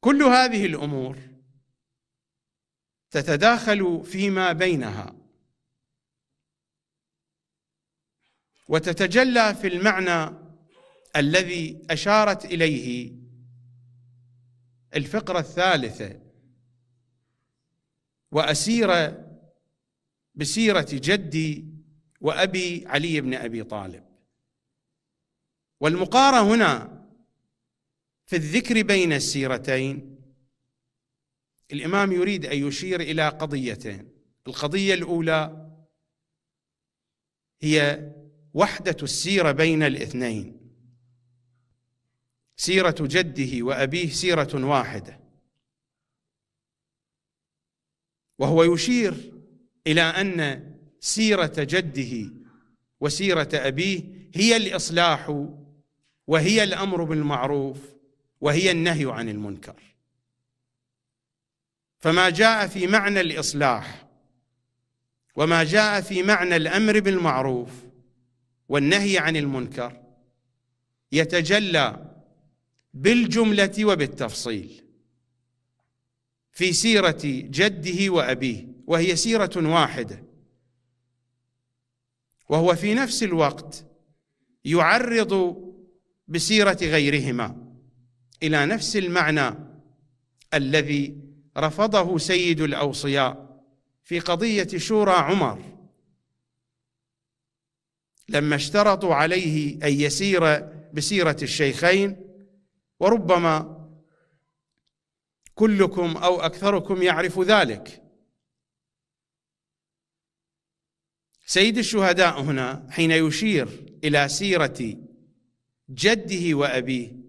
كل هذه الامور تتداخل فيما بينها وتتجلى في المعنى الذي اشارت اليه الفقره الثالثه واسير بسيره جدي وابي علي بن ابي طالب والمقاره هنا في الذكر بين السيرتين الامام يريد ان يشير الى قضيتين القضيه الاولى هي وحده السيره بين الاثنين سيره جده وابيه سيره واحده وهو يشير الى ان سيره جده وسيره ابيه هي الاصلاح وهي الامر بالمعروف وهي النهي عن المنكر فما جاء في معنى الاصلاح وما جاء في معنى الامر بالمعروف والنهي عن المنكر يتجلى بالجمله وبالتفصيل في سيره جده وابيه وهي سيره واحده وهو في نفس الوقت يعرض بسيره غيرهما الى نفس المعنى الذي رفضه سيد الاوصياء في قضيه شورى عمر لما اشترطوا عليه ان يسير بسيره الشيخين وربما كلكم او اكثركم يعرف ذلك سيد الشهداء هنا حين يشير الى سيره جده وابيه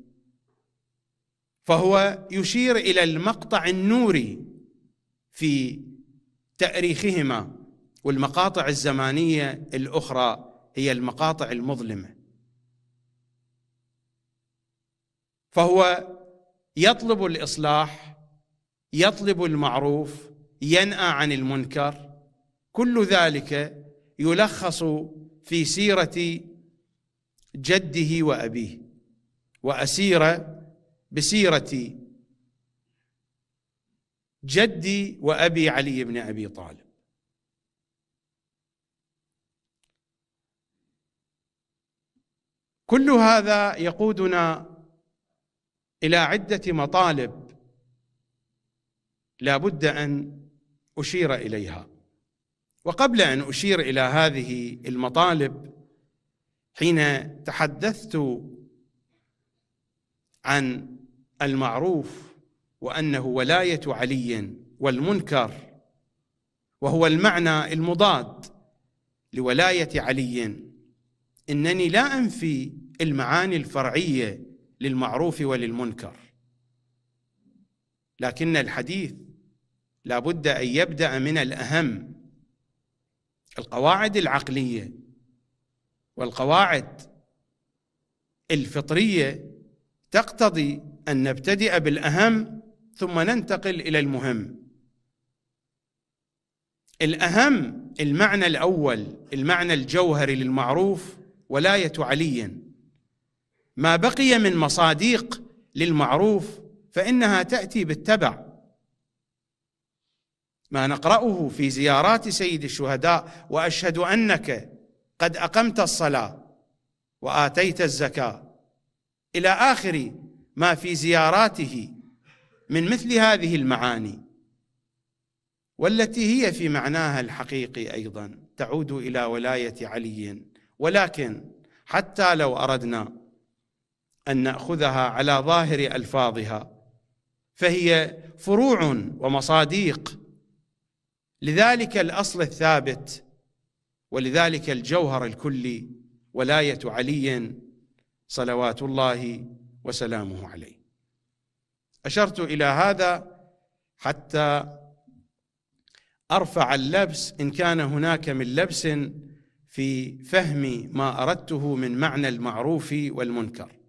فهو يشير الى المقطع النوري في تاريخهما والمقاطع الزمانيه الاخرى هي المقاطع المظلمه فهو يطلب الاصلاح يطلب المعروف ينأى عن المنكر كل ذلك يلخص في سيره جده وابيه واسير بسيرة جدي وأبي علي بن أبي طالب كل هذا يقودنا إلى عدة مطالب لا بد أن أشير إليها وقبل أن أشير إلى هذه المطالب حين تحدثت عن المعروف وانه ولايه علي والمنكر وهو المعنى المضاد لولايه علي انني لا انفي المعاني الفرعيه للمعروف وللمنكر لكن الحديث لا بد ان يبدا من الاهم القواعد العقليه والقواعد الفطريه تقتضي ان نبتدئ بالاهم ثم ننتقل الى المهم الاهم المعنى الاول المعنى الجوهري للمعروف ولايه علي ما بقي من مصاديق للمعروف فانها تاتي بالتبع ما نقراه في زيارات سيد الشهداء واشهد انك قد اقمت الصلاه واتيت الزكاه الى اخر ما في زياراته من مثل هذه المعاني والتي هي في معناها الحقيقي ايضا تعود الى ولايه علي ولكن حتى لو اردنا ان ناخذها على ظاهر الفاظها فهي فروع ومصاديق لذلك الاصل الثابت ولذلك الجوهر الكلي ولايه علي صلوات الله وسلامه عليه اشرت الى هذا حتى ارفع اللبس ان كان هناك من لبس في فهم ما اردته من معنى المعروف والمنكر